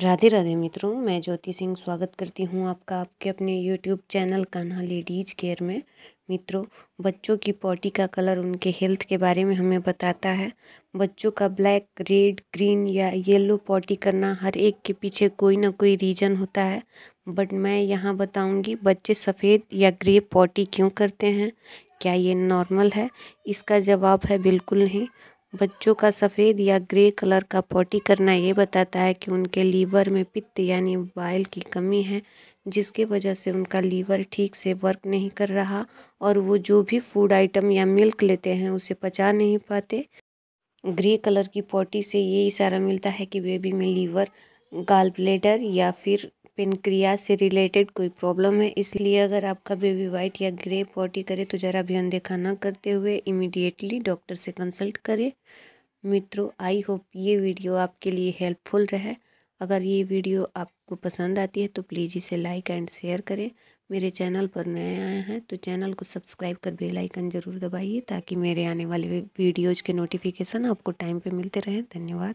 राधे राधे मित्रों मैं ज्योति सिंह स्वागत करती हूँ आपका आपके अपने YouTube channel Kanha ladies care में मित्रों बच्चों की पॉटी का कलर उनके हेल्थ के बारे में हमें बताता है बच्चों का ब्लैक रेड ग्रीन या येलो पॉटी करना हर एक के पीछे कोई ना कोई रीज़न होता है बट मैं यहाँ बताऊँगी बच्चे सफ़ेद या ग्रे पॉटी क्यों करते हैं क्या ये नॉर्मल है इसका जवाब है बिल्कुल नहीं बच्चों का सफेद या ग्रे कलर का पॉटी करना ये बताता है कि उनके लीवर में पित्त यानी बाइल की कमी है जिसके वजह से उनका लीवर ठीक से वर्क नहीं कर रहा और वो जो भी फूड आइटम या मिल्क लेते हैं उसे पचा नहीं पाते ग्रे कलर की पॉटी से ये इशारा मिलता है कि बेबी में लीवर गाल ब्लेडर या फिर पिनक्रिया से रिलेटेड कोई प्रॉब्लम है इसलिए अगर आपका बेबी वाइट या ग्रे पॉटी करे तो ज़रा भी अनदेखा ना करते हुए इमीडिएटली डॉक्टर से कंसल्ट करें मित्रों आई होप ये वीडियो आपके लिए हेल्पफुल रहे अगर ये वीडियो आपको पसंद आती है तो प्लीज़ इसे लाइक एंड शेयर करें मेरे चैनल पर नए आए हैं तो चैनल को सब्सक्राइब कर बेल आइकन ज़रूर दबाइए ताकि मेरे आने वाले वीडियोज़ के नोटिफिकेशन आपको टाइम पे मिलते रहें धन्यवाद